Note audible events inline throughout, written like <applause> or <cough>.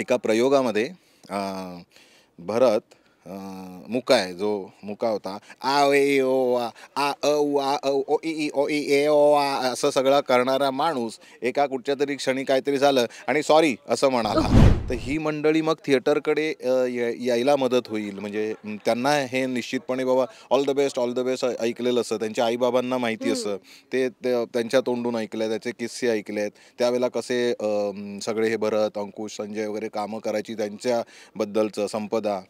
एका प्रयोगामध्ये भरत मुका आहे जो मुका होता आ ए ओ आ आ अ उ आ अ ओ ई ओ ए ओ आ असं सगळं करणारा माणूस एका कुठच्या तरी क्षणी काहीतरी झालं आणि सॉरी असं म्हणाला तर ही मंडळी मग थिएटरकडे यायला मदत होईल म्हणजे त्यांना हे निश्चितपणे बाबा all the best all the best ऐकलेलं असं त्यांच्या आईबाबांना माहिती असं ते त्यांच्या तोंडून ऐकले त्याचे किस्से ऐकले आहेत त्यावेळेला कसे सगळे हे भरत अंकुश संजय वगैरे कामं करायची त्यांच्याबद्दलचं संपदा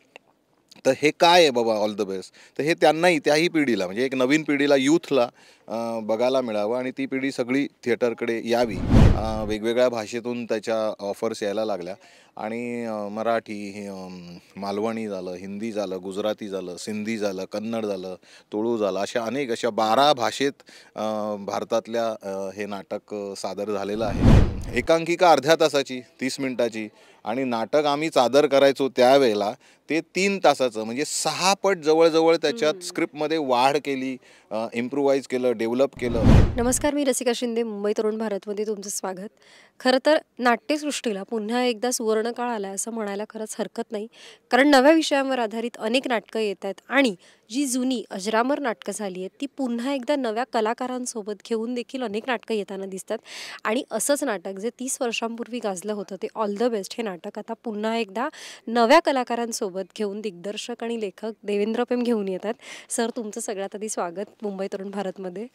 तर हे काय आहे बाबा ऑल द बेस्ट तर हे त्यांनाही त्याही पिढीला म्हणजे एक नवीन पिढीला यूथला बघायला मिळावं आणि ती पिढी सगळी थिएटरकडे यावी वेगवेगळ्या भाषेतून त्याच्या ऑफर्स यायला लागल्या आणि मराठी मालवणी झालं हिंदी झालं गुजराती झालं सिंधी झालं कन्नड झालं तुळू झालं अशा अनेक अशा बारा भाषेत भारतातल्या हे नाटक सादर झालेलं आहे एकांकिका अर्ध्या तासाची तीस मिनटाची आणि नाटक आम्ही सादर करायचो त्यावेळेला ते तीन तासाचं म्हणजे सहा पट जवळजवळ त्याच्यात स्क्रिप्टमध्ये वाढ केली इम्प्रुवाइज केलं डेव्हलप केलं नमस्कार मी रसिका शिंदे मुंबई तरुण भारतमध्ये तुमचं स्वागत खरं तर नाट्यसृष्टीला पुन्हा एकदा काळ आला असं म्हणायला खरंच हरकत नाही कारण नव्या विषयांवर आधारित अनेक नाटकं येत आहेत आणि जी जुनी अजरामर नाटकं झाली आहेत ती पुन्हा एकदा नव्या कलाकारांसोबत घेऊन देखील अनेक नाटकं येताना दिसतात आणि असंच नाटक जे तीस वर्षांपूर्वी गाजलं होतं ते ऑल द बेस्ट हे नाटक नाटक आता पुन्हा एकदा नव्या कलाकारांसोबत घेऊन दिग्दर्शक आणि लेखक देवेंद्र पेम घेऊन येतात सर तुमचं सगळ्यात आधी स्वागत मुंबई तरुण भारतमध्ये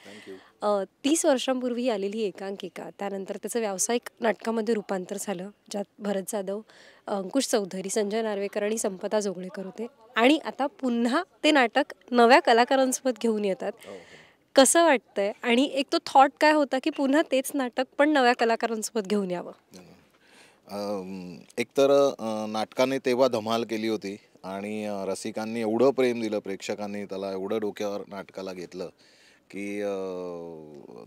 तीस वर्षांपूर्वी आलेली एकांकिका त्यानंतर त्याचं व्यावसायिक नाटकामध्ये रूपांतर झालं ज्यात भरत जाधव अंकुश चौधरी संजय नार्वेकर आणि संपदा जोगळेकर होते आणि आता पुन्हा ते नाटक नव्या कलाकारांसोबत घेऊन येतात हो, हो. कसं वाटतंय आणि एक तो थॉट काय होता की पुन्हा तेच नाटक पण नव्या कलाकारांसोबत घेऊन यावं एकतर नाटकाने तेव्हा धमाल केली होती आणि रसिकांनी एवढं प्रेम दिलं प्रेक्षकांनी त्याला एवढं डोक्यावर नाटकाला घेतलं की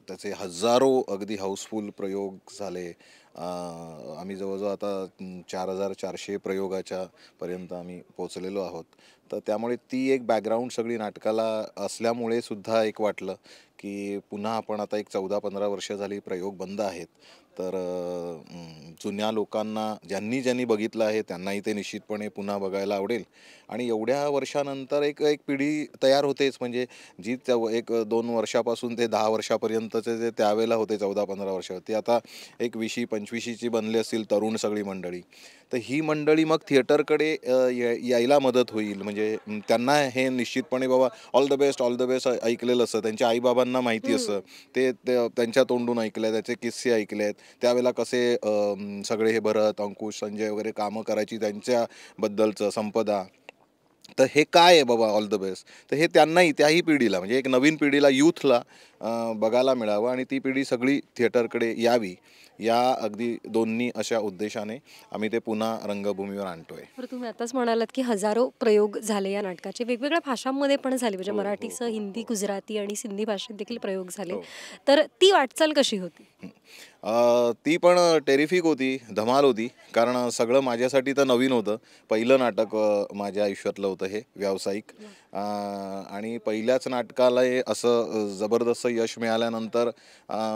त्याचे हजारो अगदी हाऊसफुल प्रयोग झाले आम्ही जवळजवळ आता चार हजार चारशे प्रयोगाच्या पर्यंत आम्ही पोचलेलो आहोत तर त्यामुळे ती एक बॅकग्राऊंड सगळी नाटकाला असल्यामुळे सुद्धा एक वाटलं की पुन्हा आपण आता एक चौदा पंधरा वर्ष झाली प्रयोग बंद आहेत तर जुन्या लोकांना ज्यांनी ज्यांनी बघितलं आहे त्यांनाही ते निश्चितपणे पुन्हा बघायला आवडेल आणि एवढ्या वर्षानंतर एक एक पिढी तयार होतेच म्हणजे जी त्या एक दोन वर्षापासून ते दहा वर्षापर्यंतचे जे त्यावेळेला होते चौदा पंधरा वर्ष ते आता एक विशी पंचवीशीची बनली असतील तरुण सगळी मंडळी तर ही मंडळी मग थिएटरकडे यायला मदत होईल म्हणजे त्यांना हे निश्चितपणे बाबा all the best all the best ऐकलेलं असतं त्यांच्या आईबाबा सर्वांना माहिती असं ते त्यांच्या तोंडून ऐकले त्याचे किस्से ऐकले आहेत त्यावेळेला कसे सगळे हे भरत अंकुश संजय वगैरे कामं करायची त्यांच्याबद्दलचं संपदा तर हे काय आहे बाबा ऑल द बेस्ट तर हे त्यांनाही त्याही पिढीला म्हणजे एक नवीन पिढीला यूथला बघायला मिळावं आणि ती पिढी सगळी थिएटरकडे यावी या अगदी दोन्ही अशा उद्देशाने आम्ही ते पुन्हा रंगभूमीवर आणतोय तुम्ही आताच म्हणालात की हजारो प्रयोग झाले या नाटकाचे वेगवेगळ्या भाषांमध्ये पण झाले म्हणजे हो, मराठीसह हो, हो, हिंदी गुजराती आणि सिंधी भाषेत देखील प्रयोग झाले तर ती वाटचाल कशी होती ती पण टेरिफिक होती धमाल होती कारण सगळं माझ्यासाठी तर नवीन होतं पहिलं नाटक माझ्या आयुष्यातलं होतं हे व्यावसायिक आणि पहिल्याच नाटकाला असं जबरदस्त यश मिळाल्यानंतर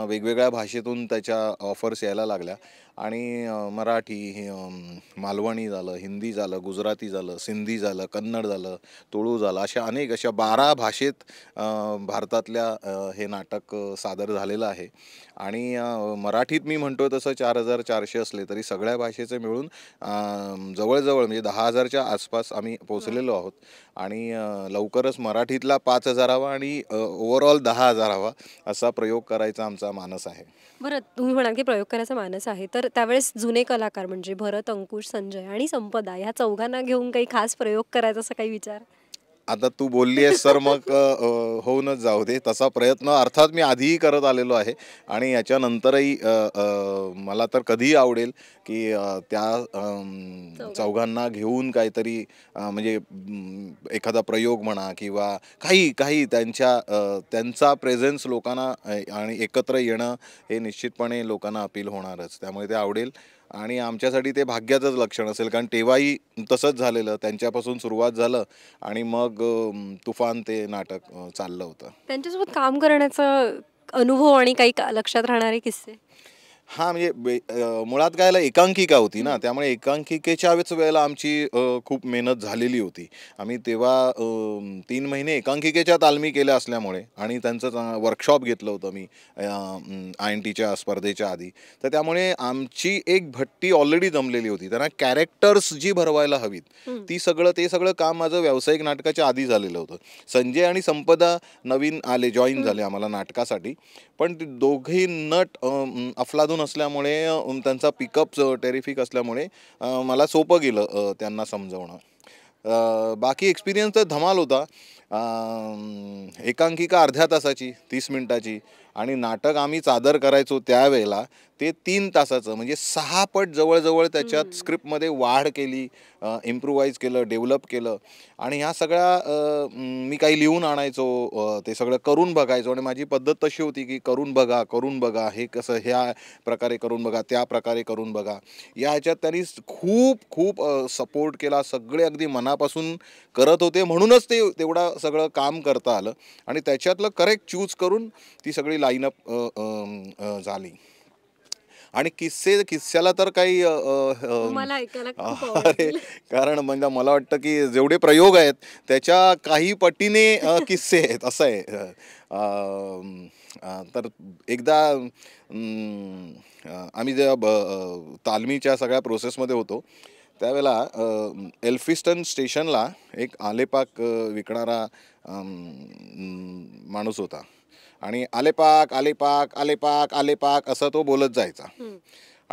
वेगवेगळ्या भाषेतून त्याच्या ऑफर्स यायला लागल्या आणि मराठी मालवणी झालं हिंदी झालं गुजराती झालं सिंधी झालं कन्नड झालं तुळू झालं अशा अनेक अशा बारा भाषेत भारतातल्या हे नाटक सादर झालेलं आहे आणि मराठीत मी म्हणतो तसं चार हजार चारशे असले तरी सगळ्या भाषेचं मिळून जवळजवळ म्हणजे दहा हजारच्या आसपास आम्ही पोचलेलो आहोत आणि लवकरच मराठीतला पाच हजारावा आणि ओव्हरऑल दहा हजारावा असा प्रयोग करायचा आमचा मानस आहे बरं तुम्ही म्हणाल की प्रयोग करायचा मानस आहे तर तर त्यावेळेस जुने कलाकार म्हणजे भरत अंकुश संजय आणि संपदा ह्या चौघांना घेऊन काही खास प्रयोग करायचा असा काही विचार आता तू बोलली आहेस सर मग होऊनच जाऊ दे तसा प्रयत्न अर्थात मी आधीही करत आलेलो आहे आणि याच्यानंतरही मला तर कधीही आवडेल की त्या चौघांना घेऊन काहीतरी म्हणजे एखादा प्रयोग म्हणा किंवा काही काही त्यांच्या त्यांचा प्रेझेन्स लोकांना आणि एकत्र येणं हे निश्चितपणे लोकांना अपील होणारच त्यामुळे ते आवडेल आणि आमच्यासाठी ते भाग्याचंच लक्षण असेल कारण तेव्हाही तसंच झालेलं त्यांच्यापासून सुरुवात झालं आणि मग तुफान ते नाटक चाललं होतं त्यांच्यासोबत काम करण्याचा अनुभव आणि काही लक्षात राहणारे किस्से हा म्हणजे मुळात कायला एकांकिका होती ना त्यामुळे एकांकिकेच्या वेळेस वेळेला आमची खूप मेहनत झालेली होती आम्ही तेव्हा तीन महिने एकांकिकेच्या तालमी केल्या असल्यामुळे आणि त्यांचं वर्कशॉप घेतलं होतं मी आय एन टीच्या स्पर्धेच्या आधी तर त्यामुळे आमची एक भट्टी ऑलरेडी जमलेली होती त्यांना कॅरेक्टर्स जी भरवायला हवीत ती सगळं ते सगळं काम माझं व्यावसायिक नाटकाच्या आधी झालेलं होतं संजय आणि संपदा नवीन आले जॉईन झाले आम्हाला नाटकासाठी पण दोघेही नट अफलादून लहान असल्यामुळे त्यांचा पिकअप टेरिफिक असल्यामुळे मला सोपं गेलं त्यांना समजवणं बाकी एक्सपिरियन्स तर धमाल होता एकांकिका अर्ध्या तासाची तीस मिनटाची आणि नाटक आम्ही सादर करायचो त्यावेळेला ते तीन तासाचं म्हणजे सहा पट जवळजवळ त्याच्यात स्क्रिप्टमध्ये वाढ केली इम्प्रुवाईज केलं डेव्हलप केलं आणि ह्या सगळ्या मी काही लिहून आणायचो ते सगळं करून बघायचो आणि माझी पद्धत तशी होती की करून बघा करून बघा हे कसं ह्या प्रकारे करून बघा त्या प्रकारे करून बघा या ह्याच्यात त्यांनी खूप खूप सपोर्ट केला सगळे अगदी मनापासून करत होते म्हणूनच ते तेवढा सगळं काम करता आलं आणि त्याच्यातलं करेक्ट चूज करून ती सगळी लाईनअप झाली आणि किस्से किस्स्याला तर काही अरे कारण म्हणजे मला वाटतं की जेवढे प्रयोग आहेत त्याच्या काही पटीने किस्से आहेत असं आहे तर एकदा आम्ही जेव्हा तालमीच्या सगळ्या प्रोसेसमध्ये होतो त्यावेळेला एल्फिस्टन स्टेशनला एक आलेपाक विकणारा माणूस होता आणि आलेपाक आलेपाक आलेपाक आलेपाक असं तो बोलत जायचा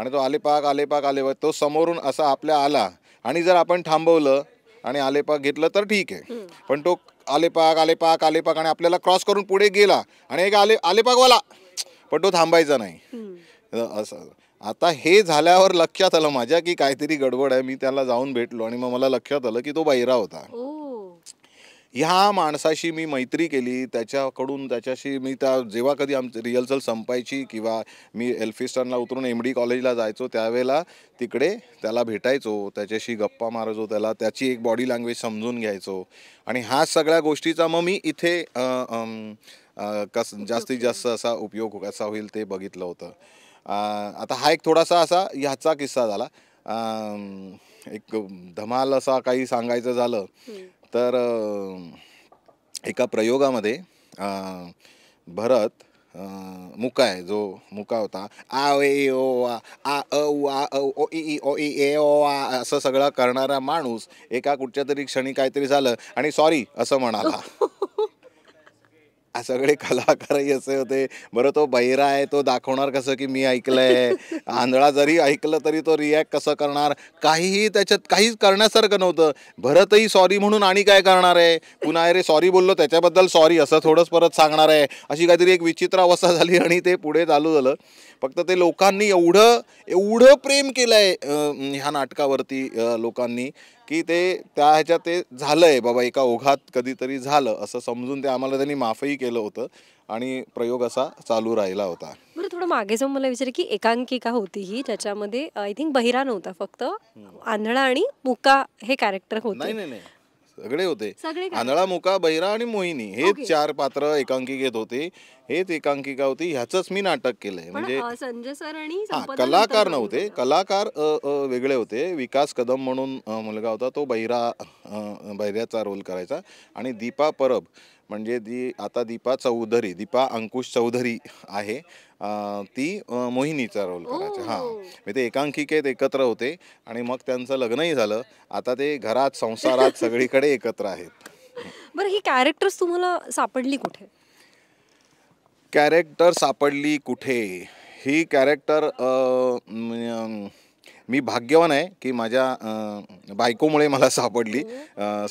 आणि तो आलेपाक आलेपाक आलेपाक तो समोरून असा आपल्या आला आणि जर आपण थांबवलं आणि आलेपाक घेतलं तर ठीक आहे पण तो आलेपाक आलेपाक आलेपाक आणि आपल्याला क्रॉस करून पुढे गेला आणि एक आले आलेपाकवाला पण तो थांबायचा नाही असं आता हे झाल्यावर लक्षात आलं माझ्या की काहीतरी गडबड आहे मी त्याला जाऊन भेटलो आणि मग मला लक्षात आलं की तो बाहेरा होता ह्या माणसाशी मी मैत्री केली त्याच्याकडून त्याच्याशी मी त्या जेव्हा कधी आमची रिहर्सल संपायची किंवा मी एल्फिस्टनला उतरून एम डी कॉलेजला जायचो त्यावेळेला तिकडे त्याला भेटायचो त्याच्याशी गप्पा मारायचो त्याला त्याची एक बॉडी लँग्वेज समजून घ्यायचो आणि ह्या सगळ्या गोष्टीचा मग मी इथे कस जास्तीत जास्त असा उपयोग कसा होईल ते बघितलं होतं आता हा एक थोडासा असा ह्याचा किस्सा झाला एक धमाल असा काही सांगायचं झालं तर एका प्रयोगामध्ये भरत मुका आहे जो मुका होता आ ए ओ आ आ आ ओ ई ओ ई ए ओ आ असं सगळं करणारा माणूस एका कुठच्या तरी क्षणी काहीतरी झालं आणि सॉरी असं म्हणाला <laughs> सगळे कलाकारही असे होते बरं तो बहिरा आहे तो दाखवणार कसं की मी ऐकलंय आंधळा जरी ऐकलं तरी तो रिॲक्ट कसं करणार काहीही त्याच्यात काहीच करण्यासारखं नव्हतं भरतही सॉरी म्हणून आणि काय करणार आहे पुन्हा अरे सॉरी बोललो त्याच्याबद्दल सॉरी असं थोडंच परत सांगणार आहे अशी काहीतरी एक विचित्र अवस्था झाली आणि ते पुढे चालू झालं फक्त ते लोकांनी एवढं एवढं प्रेम केलं आहे ह्या नाटकावरती लोकांनी की ते त्या ह्याच्यात ते झालं आहे बाबा एका ओघात कधीतरी झालं असं समजून ते आम्हाला त्यांनी माफही केलं होतं आणि प्रयोग असा चालू राहिला होता बरं थोडं मागे जाऊन मला विचार की एकांकिका होती ही त्याच्यामध्ये आय थिंक बहिरा नव्हता फक्त आंधळा आणि मुका हे कॅरेक्टर होतं नाही सगळे होते आंधळा मुका बहिरा आणि मोहिनी हे चार पात्र एकांकिकेत होते हेच एकांकिका होती ह्याच मी नाटक केलंय म्हणजे संजय सर आणि कलाकार नव्हते कलाकार वेगळे होते विकास कदम म्हणून मुलगा होता तो बहिरा बैऱ्याचा बहिऱ्याचा रोल करायचा आणि दीपा परब म्हणजे दी आता दीपा चौधरी दीपा अंकुश चौधरी आहे ती मोहिनीचा रोल करायचे हां मी म्हणजे ते एकांकिकेत एकत्र होते आणि मग त्यांचं लग्नही झालं आता ते घरात संसारात <laughs> सगळीकडे एकत्र आहेत बरं ही कॅरेक्टर्स तुम्हाला सापडली कुठे कॅरेक्टर सापडली कुठे ही कॅरेक्टर मी भाग्यवान आहे की माझ्या बायकोमुळे मला सापडली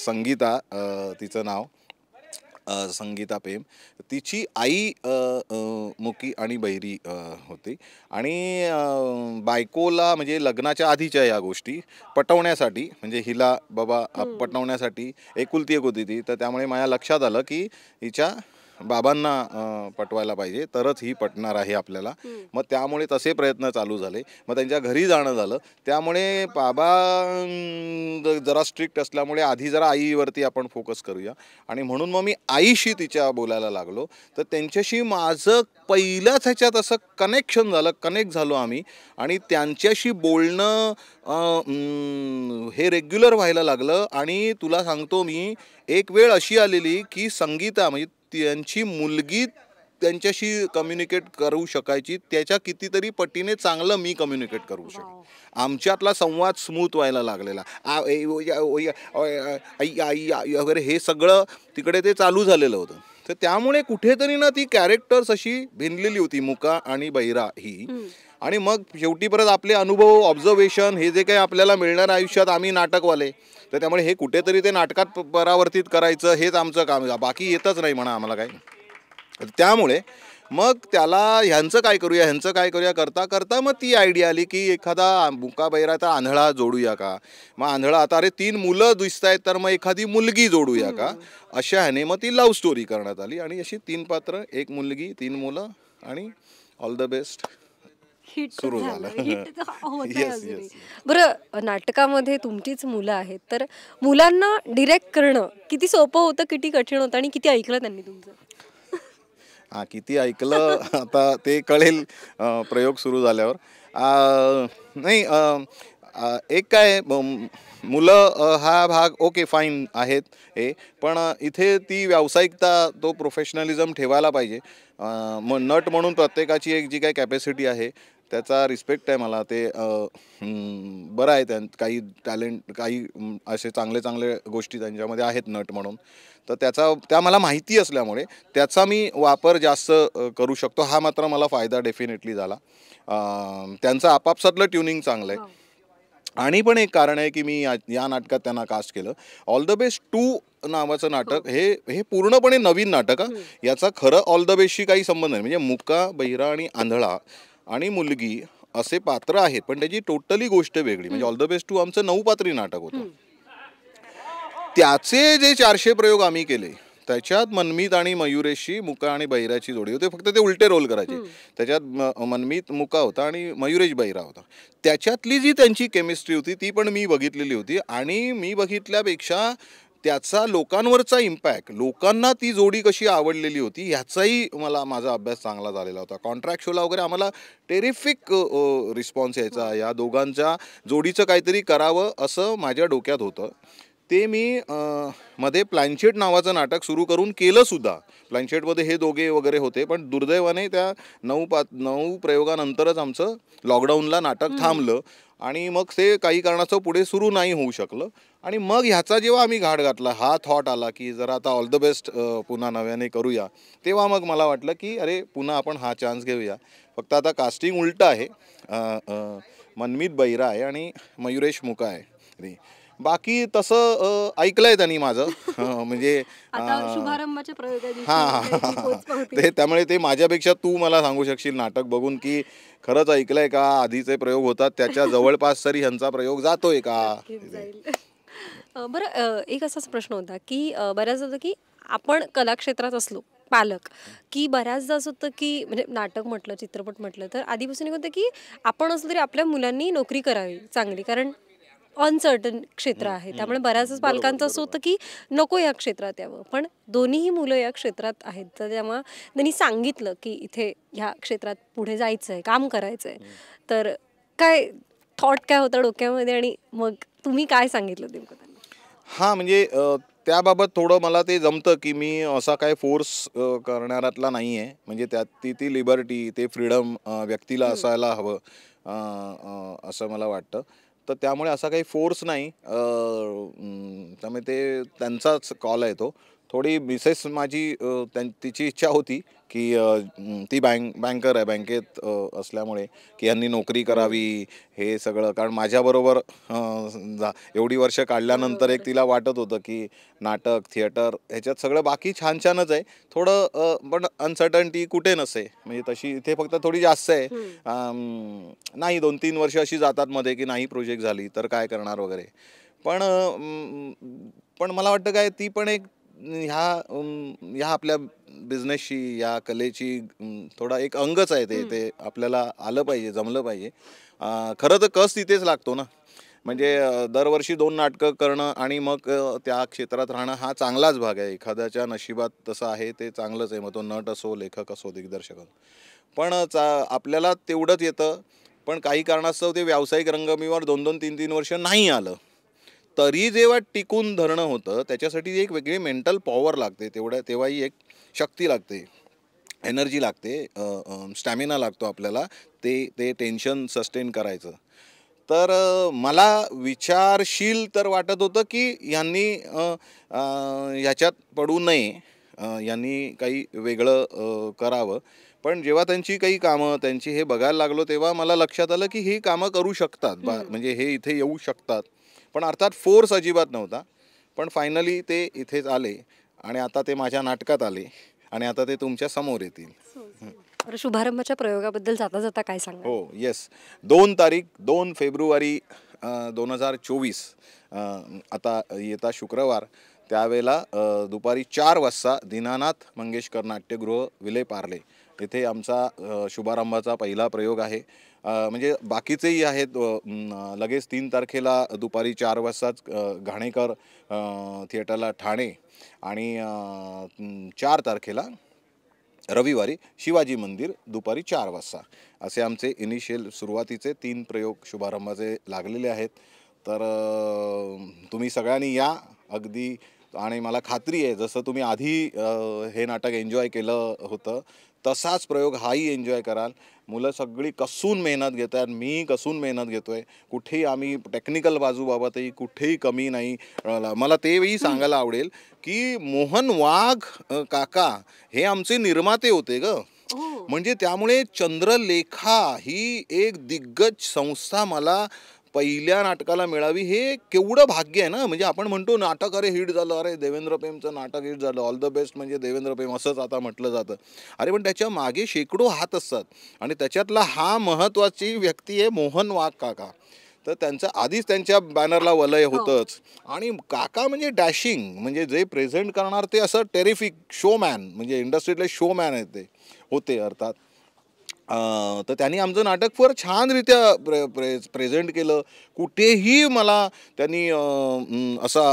संगीता तिचं नाव संगीता प्रेम तिची आई मुकी आणि बहिरी होती आणि बायकोला म्हणजे लग्नाच्या आधीच्या या गोष्टी पटवण्यासाठी म्हणजे हिला बाबा पटवण्यासाठी एकुलती एक होती ती तर त्यामुळे माझ्या लक्षात आलं की हिच्या बाबांना पटवायला पाहिजे तरच ही पटणार आहे आपल्याला मग त्यामुळे तसे प्रयत्न चालू झाले मग त्यांच्या घरी जाणं झालं त्यामुळे बाबा जरा स्ट्रिक्ट असल्यामुळे आधी जरा आईवरती आपण फोकस करूया आणि म्हणून मग मी आईशी तिच्या बोलायला लागलो तर त्यांच्याशी माझं पहिल्याच ह्याच्यात असं कनेक्शन झालं कनेक्ट झालो आम्ही आणि त्यांच्याशी बोलणं हे रेग्युलर व्हायला लागलं आणि तुला सांगतो मी एक वेळ अशी आलेली की संगीता म्हणजे त्यांची मुलगी त्यांच्याशी कम्युनिकेट करू शकायची त्याच्या कितीतरी पटीने चांगलं मी कम्युनिकेट करू शकतो आमच्यातला संवाद स्मूथ व्हायला लागलेला वगैरे हे सगळं तिकडे ते चालू झालेलं होतं तर त्यामुळे कुठेतरी ना ती कॅरेक्टर्स अशी भिनलेली होती मुका आणि बैरा ही आणि मग शेवटी परत आपले अनुभव ऑब्झर्वेशन हे जे काही आपल्याला मिळणार आयुष्यात आम्ही नाटकवाले तर त्यामुळे हे कुठेतरी ते नाटकात परावर्तित करायचं हेच आमचं काम बाकी येतच नाही म्हणा आम्हाला काय त्यामुळे मग त्याला ह्यांचं काय करूया ह्यांचं काय करूया करता करता मग ती आयडिया आली की एखादा बुका बैराचा आंधळा जोडूया का मग आंधळा आता अरे तीन मुलं दिसत आहेत तर मग एखादी मुलगी जोडूया का अशा ह्याने मग ती लव्ह स्टोरी करण्यात आली आणि अशी तीन पात्र एक मुलगी तीन मुलं आणि ऑल द बेस्ट हिट सुरू झालं <laughs> बरं नाटकामध्ये तुमचीच मुलं आहेत तर मुलांना डिरेक्ट करणं किती सोपं होतं किती कठीण होतं आणि किती ऐकलं त्यांनी तुमचं हा <laughs> किती ऐकलं <laughs> आता ते कळेल प्रयोग सुरू झाल्यावर नाही एक काय मुलं हा भाग ओके फाईन आहेत हे पण इथे ती व्यावसायिकता तो प्रोफेशनलिझम ठेवायला पाहिजे मग नट म्हणून प्रत्येकाची एक जी काय कॅपॅसिटी आहे त्याचा रिस्पेक्ट आहे मला ते बरं आहे त्या काही टॅलेंट काही असे चांगले चांगले गोष्टी त्यांच्यामध्ये आहेत नट म्हणून तर त्याचा त्या मला माहिती असल्यामुळे त्याचा मी वापर जास्त करू शकतो हा मात्र मला फायदा डेफिनेटली झाला त्यांचं आपापसातलं ट्युनिंग चांगलं आहे हो. आणि पण एक कारण आहे की मी या नाटकात त्यांना कास्ट केलं ऑल द बेस्ट टू नावाचं नाटक हो. हे हे पूर्णपणे नवीन नाटक याचा खरं ऑल द बेस्टशी काही संबंध नाही म्हणजे मुका बहिरा आणि आंधळा आणि मुलगी असे पात्र आहेत पण त्याची टोटली गोष्ट वेगळी म्हणजे ऑल द बेस्ट टू आमचं नऊ पात्री नाटक होतं त्याचे जे चारशे प्रयोग आम्ही केले त्याच्यात मनमीत आणि मयुरेशी मुका आणि बैराची जोडी होती फक्त ते उलटे रोल करायचे त्याच्यात मनमीत मुका होता आणि मयुरेश बैरा होता त्याच्यातली जी त्यांची केमिस्ट्री होती ती पण मी बघितलेली होती आणि मी बघितल्यापेक्षा त्याचा लोकांवरचा इम्पॅक्ट लोकांना ती जोडी कशी आवडलेली होती ह्याचाही मला माझा अभ्यास चांगला झालेला होता कॉन्ट्रॅक्ट शोला वगैरे आम्हाला टेरिफिक रिस्पॉन्स यायचा या दोघांच्या जोडीचं काहीतरी करावं असं माझ्या डोक्यात होतं ते मी मध्ये प्लॅनशेट नावाचं नाटक सुरू करून केलंसुद्धा प्लॅनशेटमध्ये हे दोघे वगैरे होते पण दुर्दैवाने त्या नऊ पा नऊ प्रयोगानंतरच आमचं लॉकडाऊनला नाटक थांबलं आणि मग ते काही कारणाचं पुढे सुरू नाही होऊ शकलं आणि मग ह्याचा जेव्हा आम्ही घाट घातला हा थॉट आला की जरा आता ऑल द बेस्ट पुन्हा नव्याने करूया तेव्हा मग मला वाटलं की अरे पुन्हा आपण हा चान्स घेऊया फक्त आता कास्टिंग उलटं आहे मनमित बैरा आहे आणि मयुरेश मुका आहे बाकी तसं ऐकलंय त्यांनी माझं म्हणजे, म्हणजे ते त्यामुळे ते माझ्यापेक्षा तू मला सांगू शकशील नाटक बघून की खरंच ऐकलंय का आधीचे प्रयोग होतात त्याच्या <laughs> जवळपास तरी ह्यांचा प्रयोग जातोय का बरं एक असाच प्रश्न होता की बऱ्याच होतं की आपण कलाक्षेत्रात असलो पालक की बऱ्याचदा असं होतं की म्हणजे नाटक म्हटलं चित्रपट म्हटलं तर आधीपासून होतं की आपण असलं तरी आपल्या मुलांनी नोकरी करावी चांगली कारण अनसर्टन क्षेत्र आहे त्यामुळे बऱ्याच पालकांचं असं होतं की नको या क्षेत्रात यावं पण दोन्हीही मुलं या क्षेत्रात आहेत तर तेव्हा त्यांनी सांगितलं की इथे ह्या क्षेत्रात पुढे जायचं आहे काम करायचं आहे तर काय थॉट काय होता डोक्यामध्ये आणि मग तुम्ही काय सांगितलं नेमकं हां म्हणजे त्याबाबत थोडं मला ते जमतं की मी असा काय फोर्स करणाऱ्यातला नाही आहे म्हणजे त्यात ती ती लिबर्टी ते फ्रीडम व्यक्तीला असायला हवं असं मला वाटतं तर त्यामुळे असा काही फोर्स नाही त्यामुळे ते त्यांचाच कॉल आहे तो थोडी मिसेस माझी त्यां तिची इच्छा होती की ती बँक बँकर आहे बँकेत असल्यामुळे की यांनी नोकरी करावी हे सगळं कारण माझ्याबरोबर एवढी वर्ष काढल्यानंतर एक तिला वाटत होतं की नाटक थिएटर ह्याच्यात सगळं बाकी छान छानच आहे थोडं पण अनसर्टन्टी कुठे नसे म्हणजे तशी इथे फक्त थोडी जास्त आहे नाही दोन तीन वर्ष अशी जातात मध्ये की नाही प्रोजेक्ट झाली तर काय करणार वगैरे पण पण मला वाटतं काय ती पण एक ह्या ह्या आपल्या बिझनेसशी या कलेची थोडा एक अंगच आहे ते ते आपल्याला आलं पाहिजे जमलं पाहिजे खरं तर कस तिथेच लागतो ना म्हणजे दरवर्षी दोन नाटकं करणं आणि मग त्या क्षेत्रात राहणं हा चांगलाच भाग आहे एखाद्याच्या नशिबात तसं आहे ते चांगलंच आहे मग तो नट असो लेखक असो दिग्दर्शक असो पण चा आपल्याला तेवढंच येतं पण काही कारणास्तव ते व्यावसायिक रंगमीवर दोन दोन तीन तीन वर्ष नाही आलं तरी जेव्हा टिकून धरणं होतं त्याच्यासाठी एक वेगळी मेंटल पॉवर लागते तेवढ्या तेव्हाही एक शक्ती लागते एनर्जी लागते स्टॅमिना लागतो आपल्याला ते ते टेन्शन सस्टेन करायचं तर मला विचारशील तर वाटत होतं की यांनी ह्याच्यात पडू नये यांनी काही वेगळं करावं पण जेव्हा त्यांची काही कामं त्यांची हे बघायला लागलो तेव्हा मला लक्षात आलं की ही कामं करू शकतात बा म्हणजे हे इथे येऊ शकतात पण अर्थात फोर्स अजिबात नव्हता पण फायनली ते इथेच आले आणि आता ते माझ्या नाटकात आले आणि आता ते तुमच्या समोर येतील शुभारंभाच्या प्रयोगाबद्दल जाता जाता काय सांग हो येस दोन तारीख दोन फेब्रुवारी दोन हजार चोवीस आता येता शुक्रवार त्यावेळेला दुपारी चार वाजता दिनानाथ मंगेशकर नाट्यगृह विले पारले तिथे आमचा शुभारंभाचा पहिला प्रयोग आहे म्हणजे बाकीचेही आहेत लगेच तीन तारखेला दुपारी चार वाजताच घाणेकर थिएटरला ठाणे आणि चार तारखेला रविवारी शिवाजी मंदिर दुपारी चार वाजता असे आमचे इनिशियल सुरुवातीचे तीन प्रयोग शुभारंभाचे लागलेले आहेत तर तुम्ही सगळ्यांनी या अगदी आणि मला खात्री आहे जसं तुम्ही आधी हे नाटक एन्जॉय केलं होतं तसाच प्रयोग हाही एन्जॉय कराल मुलं सगळी कसून मेहनत घेत आहेत मी कसून मेहनत घेतो आहे कुठेही आम्ही टेक्निकल बाजूबाबतही कुठेही कमी नाही मला तेही सांगायला आवडेल की मोहन वाघ काका हे आमचे निर्माते होते ग हो. म्हणजे त्यामुळे चंद्रलेखा ही एक दिग्गज संस्था मला पहिल्या नाटकाला मिळावी हे केवढं भाग्य आहे ना म्हणजे आपण म्हणतो नाटक अरे हिट झालं अरे देवेंद्र प्रेमचं नाटक हिट झालं ऑल द बेस्ट म्हणजे देवेंद्र प्रेम असंच आता म्हटलं जातं अरे पण त्याच्या मागे शेकडो हात असतात आणि त्याच्यातला हा महत्त्वाची व्यक्ती आहे मोहन वाघ काका तर त्यांचं आधीच त्यांच्या बॅनरला वलय हो. होतंच आणि काका म्हणजे डॅशिंग म्हणजे जे प्रेझेंट करणार ते असं टेरिफिक शोमॅन म्हणजे इंडस्ट्रीतले शोमॅन आहेत ते होते अर्थात तर त्यांनी आमचं नाटक फार छानरित्या प्रे प्रे प्रेझेंट केलं कुठेही मला त्यांनी असा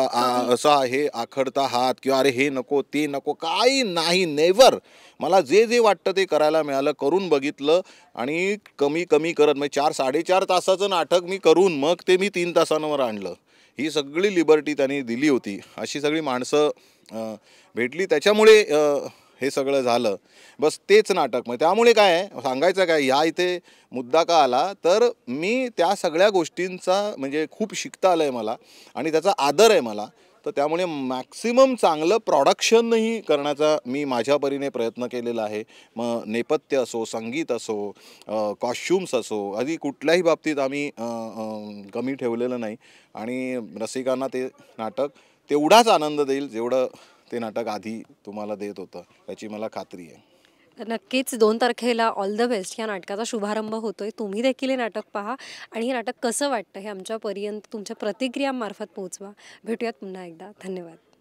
असा हे आखडता हात किंवा अरे हे नको ते नको काही नाही नेवर मला जे जे वाटतं ते करायला मिळालं करून बघितलं आणि कमी कमी करत म्हणजे चार साडेचार तासाचं नाटक मी करून मग ते मी तीन तासांवर आणलं ही सगळी लिबर्टी त्यांनी दिली होती अशी सगळी माणसं भेटली त्याच्यामुळे हे सगळं झालं बस तेच नाटक मग त्यामुळे काय आहे सांगायचं काय ह्या इथे मुद्दा का आला तर मी त्या सगळ्या गोष्टींचा म्हणजे खूप शिकता आलं आहे मला आणि त्याचा आदर आहे मला तर त्यामुळे मॅक्सिमम चांगलं प्रॉडक्शनही करण्याचा मी माझ्या परीने प्रयत्न केलेला आहे मग नेपथ्य असो संगीत असो कॉस्च्युम्स असो आधी कुठल्याही बाबतीत आम्ही कमी ठेवलेलं नाही आणि रसिकांना ते नाटक तेवढाच आनंद देईल जेवढं ते नाटक आधी तुम्हाला देत होतं याची मला खात्री आहे नक्कीच दोन तारखेला ऑल द बेस्ट या नाटकाचा शुभारंभ होतोय तुम्ही देखील हे नाटक पहा आणि हे नाटक कसं वाटतं हे आमच्यापर्यंत तुमच्या प्रतिक्रियांमार्फत पोहोचवा भेटूयात पुन्हा एकदा धन्यवाद